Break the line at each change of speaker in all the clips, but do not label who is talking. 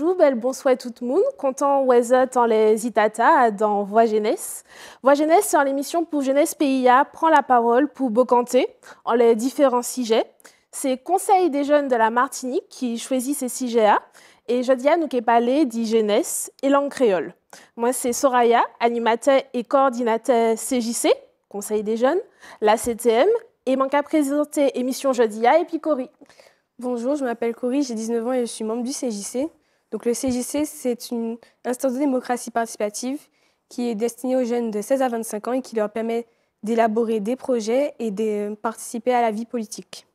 Bonjour, bel bonsoir tout le monde. Content Wezet en les Itata dans Voix Jeunesse. Voix Jeunesse, c'est l'émission pour Jeunesse PIA prend la parole pour Bocanté en les différents sujets. C'est Conseil des jeunes de la Martinique qui choisit ces sujets Et je nous à nous parler dit jeunesse et langue créole. Moi, c'est Soraya, animateur et coordinateur CJC, Conseil des jeunes, la CTM, et manque à présenter émission
jeudi et puis Bonjour, je m'appelle Cory, j'ai 19 ans et je suis membre du CJC le CJC, c'est une instance de démocratie participative qui est destinée aux jeunes de 16 à 25 ans et qui leur permet d'élaborer des projets et de participer à la vie politique.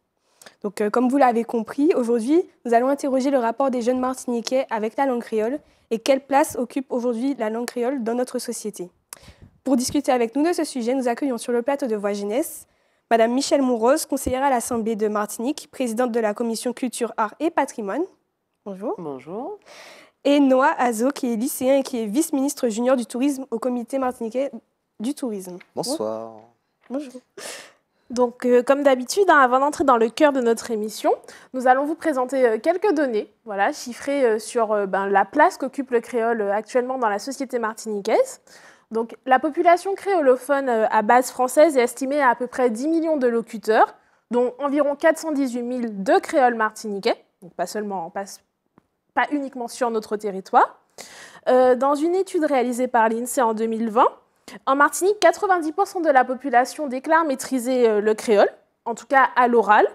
Donc, euh, comme vous l'avez compris, aujourd'hui, nous allons interroger le rapport des jeunes martiniquais avec la langue créole et quelle place occupe aujourd'hui la langue créole dans notre société. Pour discuter avec nous de ce sujet, nous accueillons sur le plateau de Voix Jeunesse Madame Michèle Mouroz, conseillère à l'Assemblée de Martinique, présidente de la commission Culture, Arts et Patrimoine,
Bonjour. Bonjour.
Et Noah Azo, qui est lycéen et qui est vice-ministre junior du tourisme au comité martiniquais du tourisme. Bonsoir. Bonjour. Donc, euh, comme d'habitude, hein, avant d'entrer dans
le cœur de notre émission, nous allons vous présenter euh, quelques données, voilà, chiffrées euh, sur ben, la place qu'occupe le créole actuellement dans la société martiniquaise. Donc, la population créolophone à base française est estimée à à peu près 10 millions de locuteurs, dont environ 418 000 de créoles martiniquais, donc pas seulement, pas, pas uniquement sur notre territoire. Euh, dans une étude réalisée par l'INSEE en 2020, en Martinique, 90% de la population déclare maîtriser euh, le créole, en tout cas à l'oral.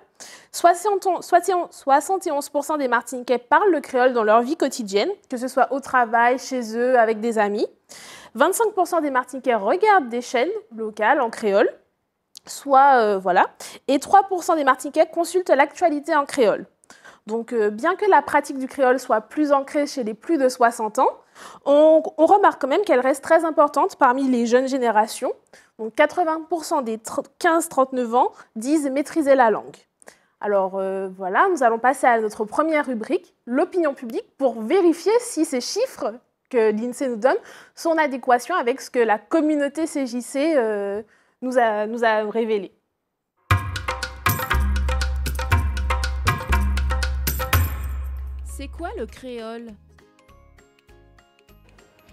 71% des Martiniquais parlent le créole dans leur vie quotidienne, que ce soit au travail, chez eux, avec des amis. 25% des Martiniquais regardent des chaînes locales en créole, soit euh, voilà, et 3% des Martiniquais consultent l'actualité en créole. Donc, euh, bien que la pratique du créole soit plus ancrée chez les plus de 60 ans, on, remarque quand même qu'elle reste très importante parmi les jeunes générations. Donc, 80% des 15-39 ans disent maîtriser la langue. Alors euh, voilà, nous allons passer à notre première rubrique, l'opinion publique, pour vérifier si ces chiffres que l'INSEE nous donne sont en adéquation avec ce que la communauté CJC euh, nous a révélé. C'est quoi le créole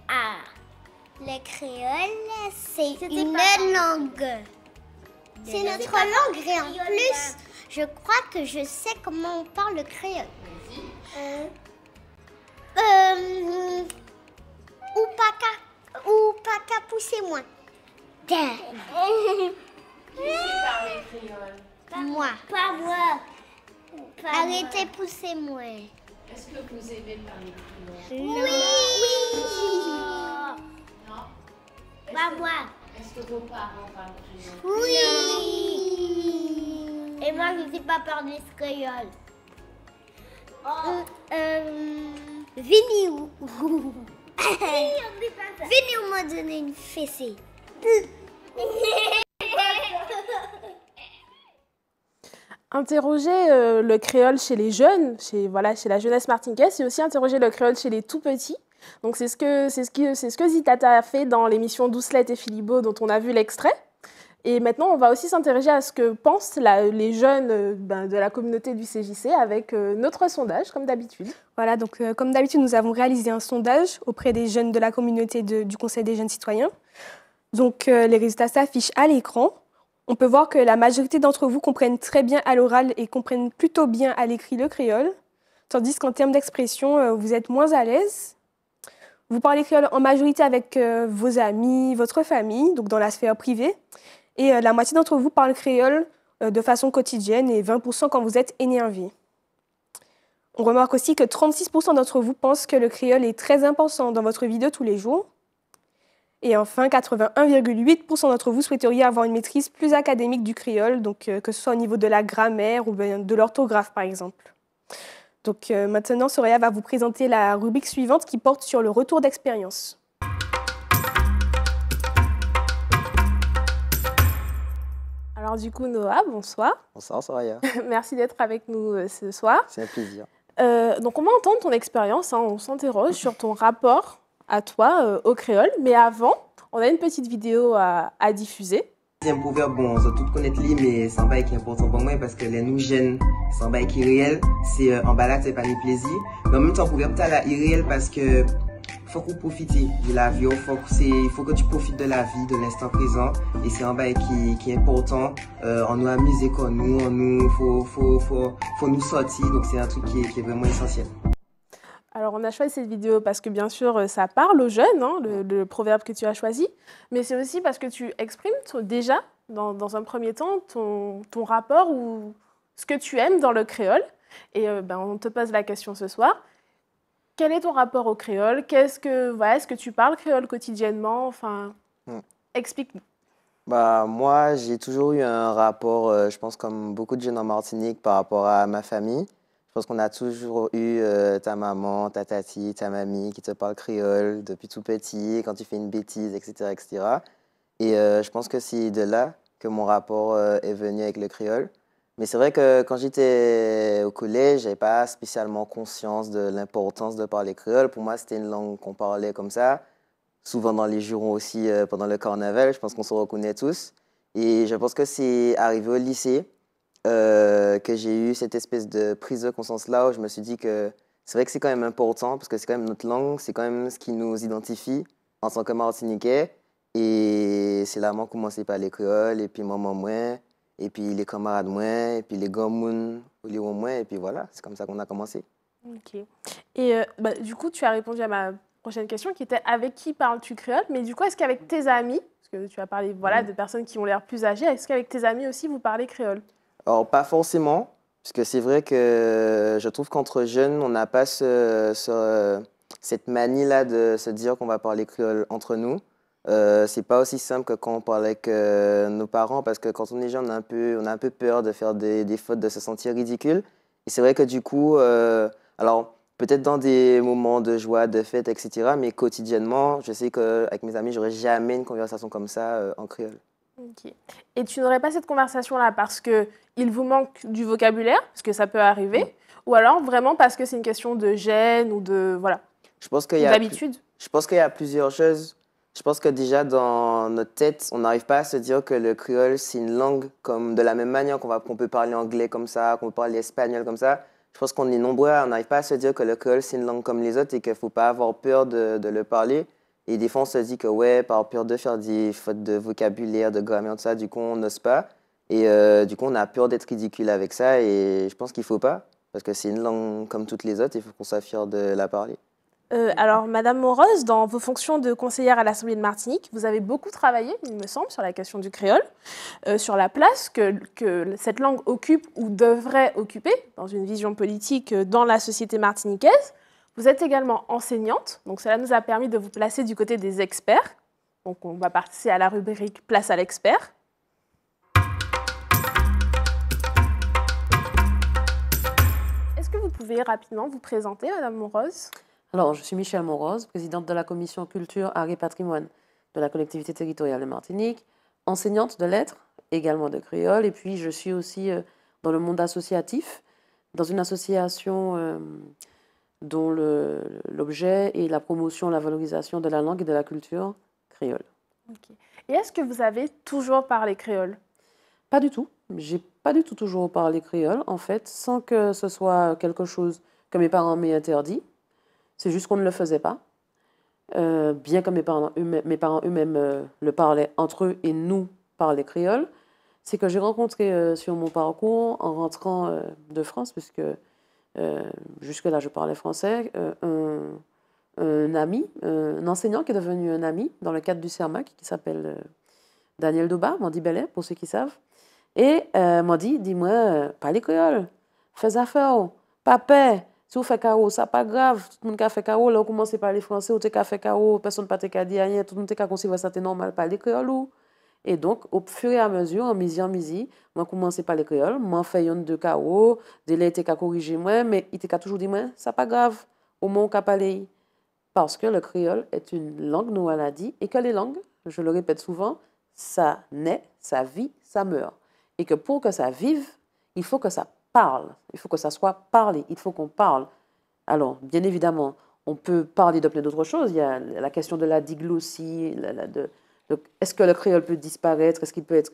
Ah,
le créole, c'est une langue. C'est notre langue et en plus, je crois que je sais comment on parle le créole. Euh, euh, ou pas ou pas Moi. Pas
moi. Arrêtez,
poussez-moi.
Est-ce que vous aimez Paris
Oui Oui Non Pas moi Est-ce que vos parents parlent créole? Oui Et moi, je ne dis pas
peur des Vini Oh. Euh, venez où Venez où m'a donné une fessée
Interroger euh, le créole chez les jeunes, chez, voilà, chez la jeunesse martiniquaise, et aussi interroger le créole chez les tout petits. Donc c'est ce que c'est ce qui c'est ce que Zitata a fait dans l'émission Doucelette et Philibo dont on a vu l'extrait. Et maintenant, on va aussi s'interroger à ce que pensent les jeunes euh, ben,
de la communauté du CJC avec euh, notre sondage, comme d'habitude. Voilà, donc comme d'habitude, nous avons réalisé un sondage auprès des jeunes de la communauté du Conseil des jeunes citoyens. Donc les résultats s'affichent à l'écran. On peut voir que la majorité d'entre vous comprennent très bien à l'oral et comprennent plutôt bien à l'écrit le créole, tandis qu'en termes d'expression, euh, vous êtes moins à l'aise. Vous parlez créole en majorité avec euh, vos amis, votre famille, donc dans la sphère privée, et euh, la moitié d'entre vous parle créole de façon quotidienne et 20% quand vous êtes énervé. On remarque aussi que 36% d'entre vous pensent que le créole est très important dans votre vie de tous les jours, et enfin, 81,8% d'entre vous souhaiteriez avoir une maîtrise plus académique du créole, donc euh, que ce soit au niveau de la grammaire ou de l'orthographe par exemple. Donc euh, maintenant, Soraya va vous présenter la rubrique suivante qui porte sur le retour d'expérience. Alors du coup, Noah, bonsoir.
Bonsoir Soraya.
Merci d'être avec nous euh, ce soir. C'est un plaisir. donc on va entendre ton expérience, hein, on s'interroge sur ton rapport à toi euh, au créole. Mais avant, on a une petite vidéo à,
diffuser. C'est un proverbe, bon, on doit tout connaître lui, mais c'est un bail qui est important pour moi parce que les nous gêne, c'est un bail qui est réel, c'est euh, en balade, c'est pas les plaisirs. Mais en même temps, le proverbe, t'as est réel parce que faut qu'on profite de la vie, faut que, faut que tu profites de la vie, de l'instant présent. Et c'est un bail qui, est important. Euh, on nous amuser comme nous, on nous, faut, faut, faut, faut nous sortir. Donc c'est un truc qui est vraiment essentiel.
Alors, on a choisi cette vidéo parce que, bien sûr, euh, ça parle aux jeunes, hein, le, proverbe que tu as choisi, mais c'est aussi parce que tu exprimes déjà, dans, un premier temps, ton, rapport ou ce que tu aimes dans le créole. Et euh, ben, on te pose la question ce soir. Quel est ton rapport au créole Qu'est-ce que, Est-ce que tu parles créole quotidiennement Enfin, hmm. explique-nous.
Bah, moi, j'ai toujours eu un rapport, euh, je pense, comme beaucoup de jeunes en Martinique par rapport à ma famille. Je pense qu'on a toujours eu euh, ta maman, ta tati, ta mamie qui te parle créole depuis tout petit, quand tu fais une bêtise, etc. etc. Et euh, je pense que c'est de là que mon rapport euh, est venu avec le créole. Mais c'est vrai que quand j'étais au collège, je n'avais pas spécialement conscience de l'importance de parler créole. Pour moi, c'était une langue qu'on parlait comme ça. Souvent dans les jurons aussi, pendant le carnaval, je pense qu'on se reconnaît tous. Et je pense que c'est arrivé au lycée, euh, que j'ai eu cette espèce de prise de conscience là où je me suis dit que c'est vrai que c'est quand même important parce que c'est quand même notre langue, c'est quand même ce qui nous identifie en tant que Martiniquais. Et c'est là que commencé par les créoles, et puis maman moi, et puis les camarades moi, et puis les gamouns, les moins, et puis voilà, c'est comme ça qu'on a commencé.
Ok. Et euh, bah, du coup, tu as répondu à ma prochaine question qui était avec qui parles-tu créole Mais du coup, est-ce qu'avec tes amis, parce que tu as parlé voilà, mm. de personnes qui ont l'air plus âgées, est-ce qu'avec tes amis aussi vous parlez créole
alors, pas forcément, parce que c'est vrai que je trouve qu'entre jeunes, on n'a pas cette manie-là de se dire qu'on va parler créole entre nous. Euh, c'est pas aussi simple que quand on parle avec nos parents, parce que quand on est jeune, on a un peu, on a un peu peur de faire des, fautes, de se sentir ridicule. Et c'est vrai que du coup, euh, alors peut-être dans des moments de joie, de fête, etc., mais quotidiennement, je sais qu'avec mes amis, j'aurais jamais une conversation comme ça euh, en créole.
Et tu n'aurais pas cette conversation-là parce que il vous manque du vocabulaire, parce que ça peut arriver, ou alors vraiment parce que c'est une question de gêne ou de voilà.
Je pense qu'il y a d'habitude. Je pense qu'il y a plusieurs choses. Je pense que déjà dans notre tête, on n'arrive pas à se dire que le créole c'est une langue comme de la même manière qu'on peut parler anglais comme ça, qu'on peut parler espagnol comme ça. Je pense qu'on est nombreux, on n'arrive pas à se dire que le créole c'est une langue comme les autres et qu'il ne faut pas avoir peur de le parler. Et des fois, on se dit que, ouais, par peur de faire des fautes de vocabulaire, de grammaire, ça, du coup, on n'ose pas. Et euh, du coup, on a peur d'être ridicule avec ça. Et je pense qu'il ne faut pas, parce que c'est une langue comme toutes les autres, il faut qu'on soit de la parler.
Euh, alors, Madame Moreuse, dans vos fonctions de conseillère à l'Assemblée de Martinique, vous avez beaucoup travaillé, il me semble, sur la question du créole, euh, sur la place que, que, cette langue occupe ou devrait occuper dans une vision politique dans la société martiniquaise. Vous êtes également enseignante, donc cela nous a permis de vous placer du côté des experts. Donc on va participer à la rubrique Place à l'expert. Est-ce que vous pouvez rapidement vous présenter, Madame Morose
Alors, je suis Michel Morose, présidente de la commission culture, et patrimoine de la collectivité territoriale de Martinique, enseignante de lettres, également de créole, et puis je suis aussi euh, dans le monde associatif, dans une association euh, dont l'objet est la promotion, la valorisation de la langue et de la culture créole.
Et est-ce que vous avez toujours parlé créole
Pas du tout. J'ai pas du tout toujours parlé créole, en fait, sans que ce soit quelque chose que mes parents m'aient interdit. C'est juste qu'on ne le faisait pas. Euh, bien que mes parents eux-mêmes euh, le parlaient entre eux et nous parlaient créole, c'est que j'ai rencontré euh, sur mon parcours en rentrant de France, puisque euh, jusque-là, je parlais français. Euh, un, ami, un enseignant qui est devenu un ami dans le cadre du CERMAC, qui s'appelle euh, Daniel Doba, Mandy Bellet, pour ceux qui savent. Et m'a dit, dis-moi, les créole, fais affaire, papa, si vous faites chaos, ça pas grave. Tout le monde qui a fait chaos, là, on commence à parler français, vous a fait chaos, personne ne pas dit rien, tout le monde qui a considéré ça normal, parler créole ou. Et donc, au fur et à mesure, en misi en misi, moi commençais par les créoles, je fais une de KO, délai était qu'à corriger moi, mais il était qu'à toujours dit moi, ça pas grave, au moins pas parler. Parce que le créole est une langue nous on dit, et que les langues, je le répète souvent, ça naît, ça vit, ça meurt. Et que pour que ça vive, il faut que ça parle, il faut que ça soit parlé, il faut qu'on parle. Alors, bien évidemment, on peut parler de plein d'autres choses. Il y a la question de la diglossie, de, donc, est-ce que le créole peut disparaître Est-ce qu'il peut être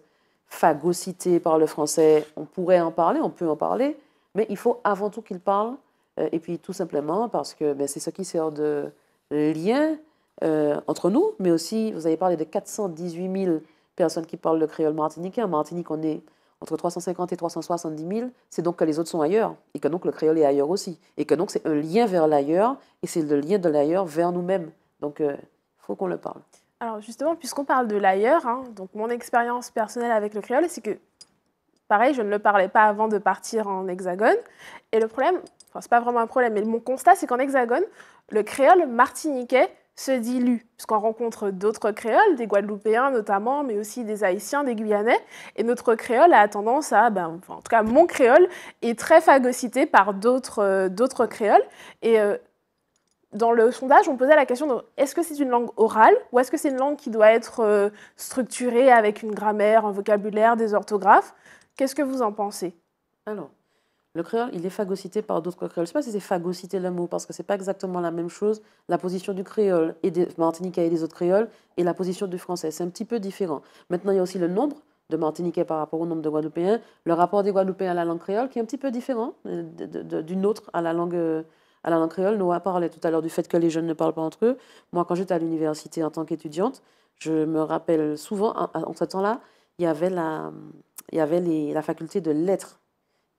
phagocyté par le français On pourrait en parler, on peut en parler, mais il faut avant tout qu'il parle. Euh, et puis, tout simplement, parce que ben, c'est ce qui sert de lien euh, entre nous, mais aussi, vous avez parlé de 418 000 personnes qui parlent le créole martiniquais. En Martinique, on est entre 350 et 370 000, c'est donc que les autres sont ailleurs, et que donc le créole est ailleurs aussi, et que donc c'est un lien vers l'ailleurs, et c'est le lien de l'ailleurs vers nous-mêmes. Donc, il euh, faut qu'on le parle.
Alors justement, puisqu'on parle de l'ailleurs, hein, donc mon expérience personnelle avec le créole, c'est que pareil, je ne le parlais pas avant de partir en hexagone. Et le problème, enfin c'est pas vraiment un problème, mais mon constat, c'est qu'en hexagone, le créole martiniquais se dilue, puisqu'on rencontre d'autres créoles, des Guadeloupéens notamment, mais aussi des Haïtiens, des Guyanais. Et notre créole a tendance à, ben, en tout cas mon créole, est très phagocyté par d'autres euh, créoles. Et euh, dans le sondage, on posait la question est-ce que c'est une langue orale ou est-ce que c'est une langue qui doit être euh, structurée avec une grammaire, un vocabulaire, des orthographes Qu'est-ce que vous en pensez Alors,
le créole, il est phagocyté par d'autres créoles. Je ne sais pas si c'est phagocyté le mot, parce que ce n'est pas exactement la même chose, la position du créole et des Martiniquais et des autres créoles, et la position du français. C'est un petit peu différent. Maintenant, il y a aussi le nombre de Martiniquais par rapport au nombre de Guadeloupéens, le rapport des Guadeloupéens à la langue créole, qui est un petit peu différent euh, d'une autre à la langue euh, à en créole. Noah parlait tout à l'heure du fait que les jeunes ne parlent pas entre eux. Moi, quand j'étais à l'université en tant qu'étudiante, je me rappelle souvent, en, ce temps-là, il y avait la, il y avait la faculté de lettres,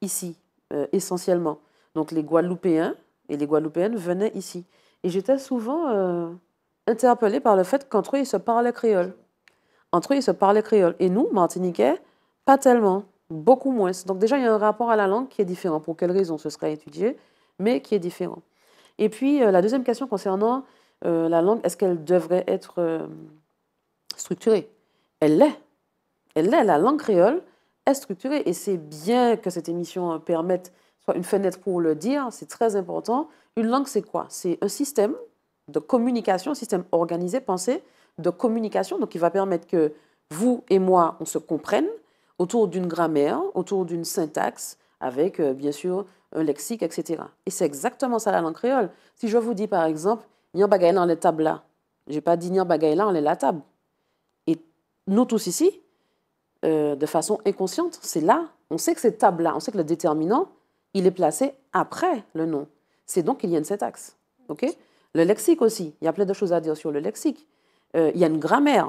ici, euh, essentiellement. Donc les Guadeloupéens et les Guadeloupéennes venaient ici. Et j'étais souvent euh, interpellée par le fait qu'entre eux, ils se parlaient créole. Entre eux, ils se parlaient créole. Et nous, Martiniquais, pas tellement, beaucoup moins. Donc déjà, il y a un rapport à la langue qui est différent. Pour quelle raison ce serait étudié mais qui est différent. Et puis, euh, la deuxième question concernant euh, la langue, est-ce qu'elle devrait être euh, structurée Elle l'est. Elle l'est. La langue créole est structurée. Et c'est bien que cette émission permette soit une fenêtre pour le dire. C'est très important. Une langue, c'est quoi C'est un système de communication, un système organisé, pensé, de communication. Donc, il va permettre que vous et moi, on se comprenne autour d'une grammaire, autour d'une syntaxe, avec, bien sûr, un euh, lexique, etc. Et c'est exactement ça la langue créole. Si je vous dis par exemple, Nyan bagaille dans les tables là, je n'ai pas dit Nyan bagaille là, on est la table. Et nous tous ici, euh, de façon inconsciente, c'est là, on sait que c'est table là, on sait que le déterminant, il est placé après le nom. C'est donc qu'il y a une axe. ok le lexique aussi, il y a plein de choses à dire sur le lexique. Euh, il y a une grammaire,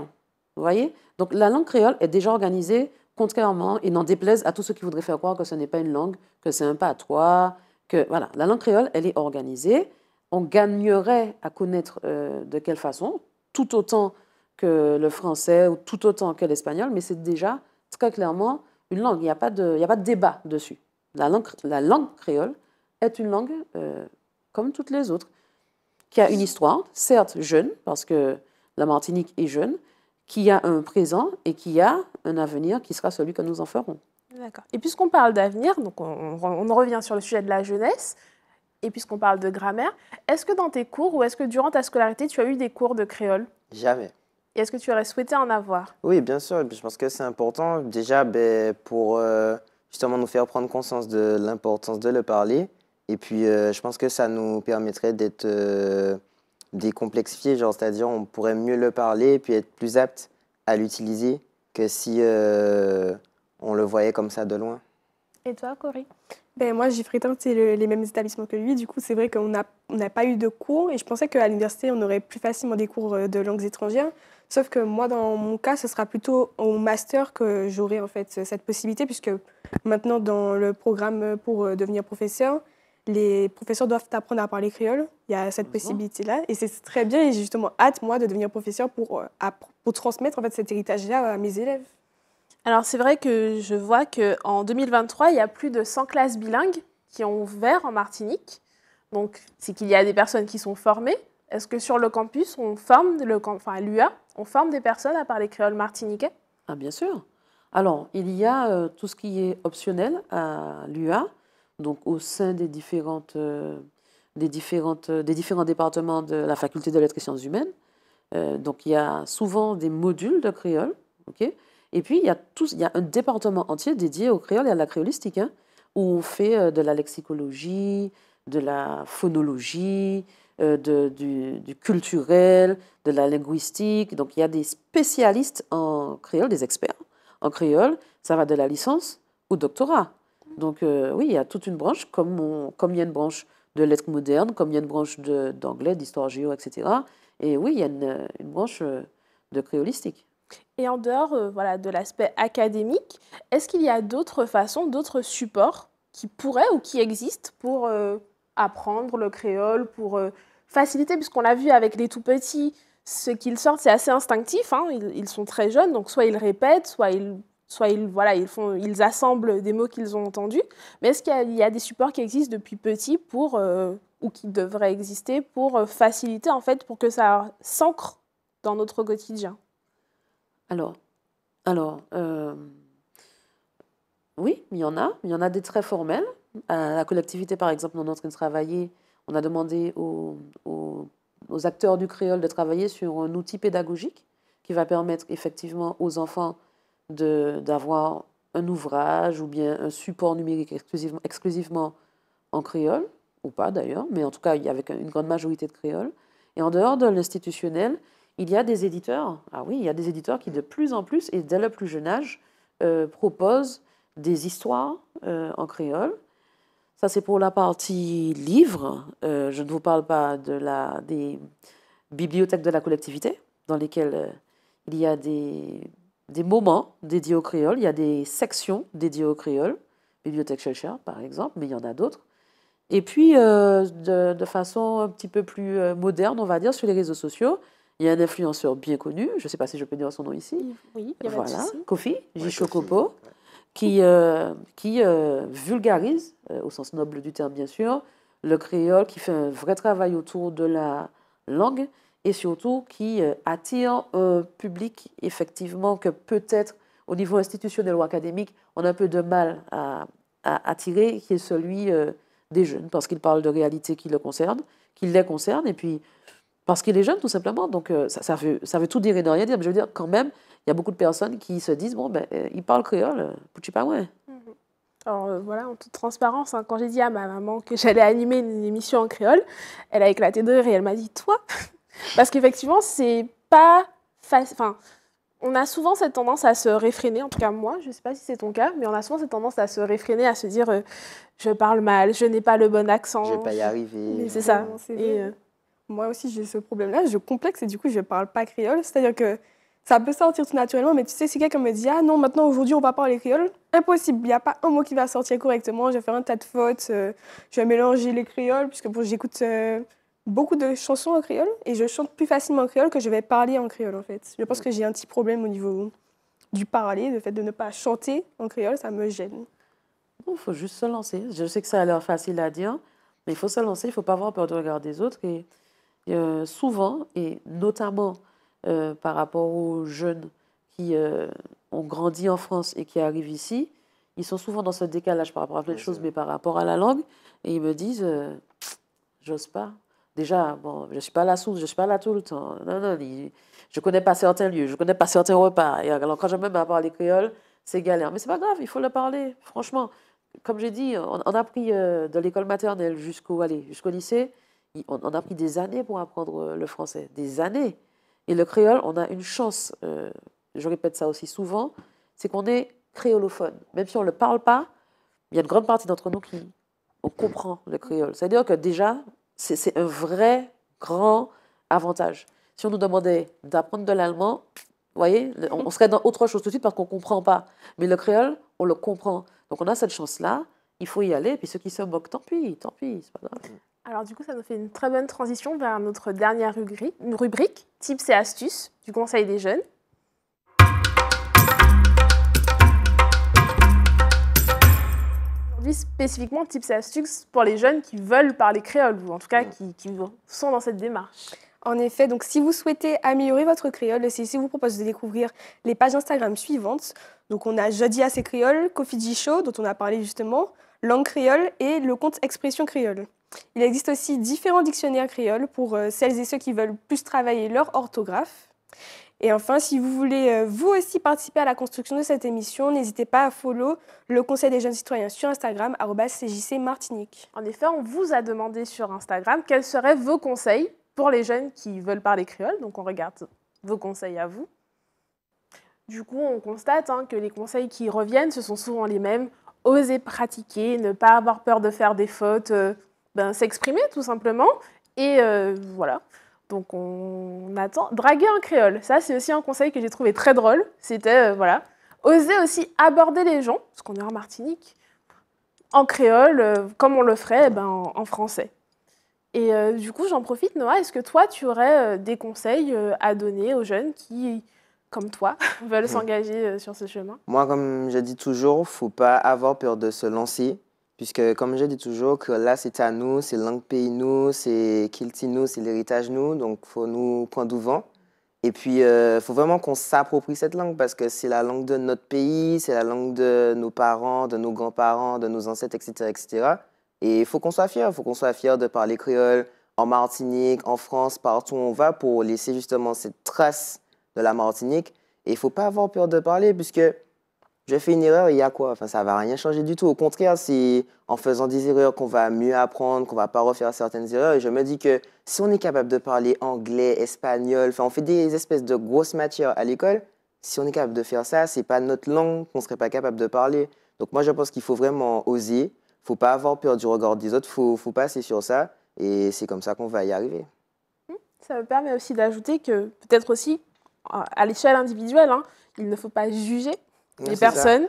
vous voyez Donc la langue créole est déjà organisée contrairement, il n'en déplaise à tous ceux qui voudraient faire croire que ce n'est pas une langue, que c'est un patois, que voilà, la langue créole, elle est organisée. On gagnerait à connaître euh, de quelle façon, tout autant que le français ou tout autant que l'espagnol, mais c'est déjà très clairement une langue. Il n'y a, pas de, a pas de débat dessus. La langue, la langue créole est une langue euh, comme toutes les autres, qui a une histoire, certes jeune, parce que la Martinique est jeune, qui a un présent et qui a un avenir qui sera celui que nous en ferons.
D'accord. Et puisqu'on parle d'avenir, donc on, revient sur le sujet de la jeunesse, et puisqu'on parle de grammaire, est-ce que dans tes cours ou est-ce que durant ta scolarité, tu as eu des cours de créole Jamais. Et est-ce que tu aurais souhaité en avoir
Oui, bien sûr. Je pense que c'est important, déjà, ben, pour euh, justement nous faire prendre conscience de l'importance de le parler. Et puis, euh, je pense que ça nous permettrait d'être euh, décomplexifiés, genre, c'est-à-dire on pourrait mieux le parler et puis être plus apte à l'utiliser que si euh, on le voyait comme ça de loin.
Et toi, Corrie
ben, Moi, j'ai fréquenté c'est les mêmes établissements que lui. Du coup, c'est vrai qu'on n'a pas eu de cours. Et je pensais qu'à l'université, on aurait plus facilement des cours euh, de langues étrangères. Sauf que moi, dans mon cas, ce sera plutôt au master que j'aurai en fait cette possibilité, puisque maintenant, dans le programme pour euh, devenir professeur, les professeurs doivent apprendre à parler créole. Il y a cette possibilité-là. Et c'est très bien. Et j'ai justement hâte, moi, de devenir professeur euh, pour, transmettre en fait, cet héritage-là à mes élèves. Alors, c'est vrai que je vois qu'en 2023, il y a plus de 100 classes
bilingues qui ont ouvert en Martinique. Donc, c'est qu'il y a des personnes qui sont formées. Est-ce que sur le campus, on forme, le, enfin, l'UA, on forme des personnes à parler créole martiniquais
Ah, bien sûr. Alors, il y a euh, tout ce qui est optionnel à l'UA donc au sein des, euh, euh, des, différents départements de la faculté de lettres et sciences humaines. Euh, donc il y a souvent des modules de créole, et puis il y, a il y a un département entier dédié au créole et à la créolistique, hein, où on fait de la lexicologie, de la phonologie, du, culturel, de la linguistique. Donc il y a des spécialistes en créole, des experts en créole. Ça va de la licence au doctorat. Donc euh, oui, il y a toute une branche, comme, il y a une branche de lettres modernes, comme il y a une branche d'anglais, d'histoire géo, etc. Et oui, il y a une, branche euh, de créolistique.
Et en dehors euh, voilà, de l'aspect académique, est-ce qu'il y a d'autres façons, d'autres supports qui pourraient ou qui existent pour apprendre le créole, pour faciliter, puisqu'on l'a vu avec les tout-petits, ce qu'ils sortent, c'est assez instinctif, hein. ils sont très jeunes, donc soit ils répètent, soit ils soit ils, voilà, ils, font, ils assemblent des mots qu'ils ont entendus, mais est-ce qu'il y, a des supports qui existent depuis petit pour, euh, ou qui devraient exister pour euh, faciliter, en fait, pour que ça s'ancre dans notre quotidien
Alors, alors euh, oui, il y en a. Il y en a des très formels. la collectivité, par exemple, on est en train de travailler, on a demandé aux acteurs du créole de travailler sur un outil pédagogique qui va permettre effectivement aux enfants d'avoir un ouvrage ou bien un support numérique exclusivement, exclusivement en créole, ou pas d'ailleurs, mais en tout cas avec une grande majorité de créoles Et en dehors de l'institutionnel, il y a des éditeurs, ah oui, il y a des éditeurs qui de plus en plus, et dès le plus jeune âge, euh, proposent des histoires euh, en créole. Ça, c'est pour la partie livre. Euh, je ne vous parle pas de la, des bibliothèques de la collectivité, dans lesquelles il y a des des moments dédiés au créole, il y a des sections dédiées au créole, Bibliothèque Shelcher par exemple, mais il y en a d'autres. Et puis, euh, de, façon un petit peu plus euh, moderne, on va dire, sur les réseaux sociaux, il y a un influenceur bien connu, je ne sais pas si je peux dire son nom ici.
Oui, Voilà,
Kofi qui, vulgarise, au sens noble du terme bien sûr, le créole, qui fait un vrai travail autour de la langue et surtout qui euh, attire un public effectivement que peut-être au niveau institutionnel ou académique, on a un peu de mal à, attirer, qui est celui euh, des jeunes, parce qu'ils parlent de réalités qui le concernent, qui les concernent, et puis parce qu'il est jeune tout simplement. Donc euh, ça, ça, veut, tout dire et ne rien dire, mais je veux dire quand même, il y a beaucoup de personnes qui se disent, bon, ben, ils parlent créole, tu pas ouais.
Mm-hmm. Alors voilà, en toute transparence, hein, quand j'ai dit à ma maman que j'allais animer une émission en créole, elle a éclaté de rire et elle m'a dit Toi, parce qu'effectivement, c'est pas Enfin, on a souvent cette tendance à se réfréner, en tout cas moi, je ne sais pas si c'est ton cas, mais on a souvent cette tendance à se réfréner, à se dire euh, je
parle mal, je n'ai pas le bon accent.
Je ne vais pas y arriver. C'est ça. Euh,
moi aussi, j'ai ce problème-là, je complexe et du coup, je ne parle pas créole. C'est-à-dire que ça peut sortir tout naturellement, mais tu sais, si quelqu'un me dit Ah non, maintenant aujourd'hui on va parler créole, impossible, il n'y a pas un mot qui va sortir correctement, je vais faire un tas de fautes, euh, je vais mélanger les créoles, puisque bon, j'écoute beaucoup de chansons en créole et je chante plus facilement en créole que je vais parler en créole en fait. Je pense mm. que j'ai un petit problème au niveau du parler, le fait de ne pas chanter en créole, ça me gêne.
Il faut juste se lancer. Je sais que ça a l'air facile à dire, mais il faut se lancer, il ne faut pas avoir peur de regard des autres. Et euh, souvent, et notamment euh, par rapport aux jeunes qui euh, ont grandi en France et qui arrivent ici, ils sont souvent dans ce décalage par rapport à plein de choses, mais par rapport à la langue. Et ils me disent, j'ose pas, Déjà, bon, je ne suis pas la source, je ne suis pas là tout le temps. Non, non, je ne connais pas certains lieux, je ne connais pas certains repas. Et alors, quand je même à parler créole, c'est galère. Mais c'est pas grave, il faut le parler, franchement. Comme j'ai dit, on, a pris euh, de l'école maternelle jusqu'au jusqu'au lycée, on, a pris des années pour apprendre euh, le français, des années. Et le créole, on a une chance, euh, je répète ça aussi souvent, c'est qu'on est créolophone. Même si on ne le parle pas, il y a une grande partie d'entre nous qui on comprend le créole. C'est-à-dire que déjà, c'est un vrai grand avantage. Si on nous demandait d'apprendre de l'allemand, vous voyez, on, serait dans autre chose tout de suite parce qu'on ne comprend pas. Mais le créole, on le comprend. Donc on a cette chance-là, il faut y aller. Et puis ceux qui se moquent, tant pis, tant pis, pas grave.
Alors du coup, ça nous fait une très bonne transition vers notre dernière rubrique, une rubrique, tips et astuces du Conseil des jeunes. spécifiquement
tips et astuces pour les jeunes qui veulent parler créole ou en tout cas mm. qui, sont dans cette démarche en effet, donc si vous souhaitez améliorer votre créole, le CIC vous propose de découvrir les pages Instagram suivantes. Donc on a Jeudi assez créoles, Coffee Show, dont on a parlé justement, Langue créole et le compte Expression créole. Il existe aussi différents dictionnaires créoles pour euh, celles et ceux qui veulent plus travailler leur orthographe. Et enfin, si vous voulez euh, vous aussi participer à la construction de cette émission, n'hésitez pas à follow le Conseil des jeunes citoyens sur Instagram, CJC
Martinique. En effet, on vous a demandé sur Instagram quels seraient vos conseils pour les jeunes qui veulent parler créole. Donc on regarde vos conseils à vous. Du coup, on constate hein, que les conseils qui reviennent, ce sont souvent les mêmes. Oser pratiquer, ne pas avoir peur de faire des fautes, euh, ben, s'exprimer tout simplement. Et euh, voilà. Donc on attend. Draguer en créole, ça c'est aussi un conseil que j'ai trouvé très drôle. C'était, euh, voilà, oser aussi aborder les gens, parce qu'on est en Martinique, en créole, euh, comme on le ferait eh ben, en, français. Et euh, du coup, j'en profite, Noah, est-ce que toi, tu aurais des conseils à donner aux jeunes qui, comme toi, veulent mmh. s'engager sur ce chemin
Moi, comme je dis toujours, faut pas avoir peur de se lancer. Puisque, comme je dis toujours, que là, c'est à nous, c'est langue pays nous, c'est Kilti nous, c'est l'héritage nous. Donc, il faut nous prendre au vent. Et puis, il euh, faut vraiment qu'on s'approprie cette langue parce que c'est la langue de notre pays, c'est la langue de nos parents, de nos grands-parents, de nos ancêtres, etc. etc. Et il faut qu'on soit fier, Il faut qu'on soit fier de parler créole en Martinique, en France, partout où on va pour laisser justement cette trace de la Martinique. Et il ne faut pas avoir peur de parler puisque je fais une erreur, il y a quoi Enfin, ça va rien changer du tout. Au contraire, c'est en faisant des erreurs qu'on va mieux apprendre, qu'on va pas refaire certaines erreurs. Et je me dis que si on est capable de parler anglais, espagnol, enfin, on fait des espèces de grosses matières à l'école. Si on est capable de faire ça, c'est pas notre langue qu'on serait pas capable de parler. Donc moi, je pense qu'il faut vraiment oser. Il Faut pas avoir peur du regard des autres. Faut, faut passer sur ça. Et c'est comme ça qu'on va y arriver.
Hmm. Ça me permet aussi d'ajouter que peut-être aussi à l'échelle individuelle, hein, il ne faut pas juger les personnes.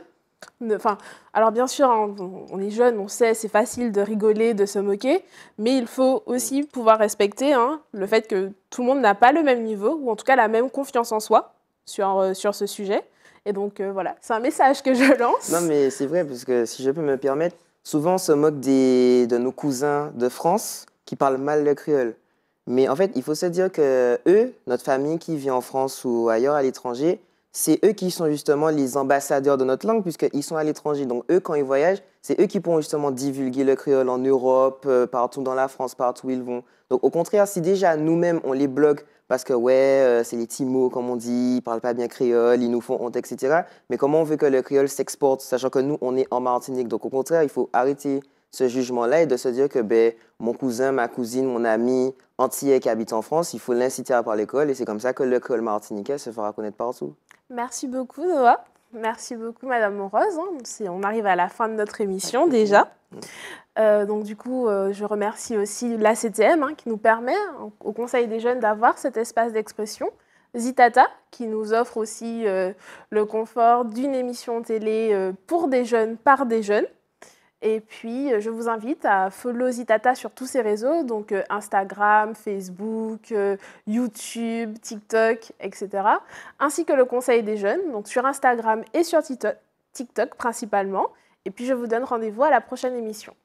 Enfin, alors bien sûr, hein, on est jeune, on sait, c'est facile de rigoler, de se moquer, mais il faut mm. aussi pouvoir respecter hein, le fait que tout le monde n'a pas le même niveau, ou en tout cas la même confiance en soi sur, euh, sur ce sujet. Et donc euh, voilà, c'est un message que je lance. Non
mais c'est vrai, parce que si je peux me permettre, souvent on se moque de nos cousins de France qui parlent mal le créole. Mais en fait, il faut se dire que eux, notre famille qui vit en France ou ailleurs à l'étranger, c'est eux qui sont justement les ambassadeurs de notre langue, puisqu'ils sont à l'étranger. Donc, eux, quand ils voyagent, c'est eux qui pourront justement divulguer le créole en Europe, euh, partout dans la France, partout où ils vont. Donc, au contraire, si déjà nous-mêmes, on les bloque parce que, ouais, euh, c'est les Timots comme on dit, ils parlent pas bien créole, ils nous font honte, etc. Mais comment on veut que le créole s'exporte, sachant que nous, on est en Martinique Donc, au contraire, il faut arrêter ce jugement-là et de se dire que ben, mon cousin, ma cousine, mon ami antillais qui habite en France, il faut l'inciter à parler créole, et c'est comme ça que le créole martiniquais se fera connaître partout.
Merci beaucoup, Noah. Merci beaucoup, Madame Morose. Hein, on arrive à la fin de notre émission déjà. Euh, donc du coup, euh, je remercie aussi l'ACTM hein, qui nous permet, au Conseil des jeunes, d'avoir cet espace d'expression. Zitata qui nous offre aussi euh, le confort d'une émission télé pour des jeunes, par des jeunes. Et puis, euh, je vous invite à follow Zitata sur tous ses réseaux, donc euh, Instagram, Facebook, euh, YouTube, TikTok, etc. Ainsi que le Conseil des jeunes, donc sur Instagram et sur TikTok principalement. Et puis, je vous donne rendez-vous à la prochaine émission.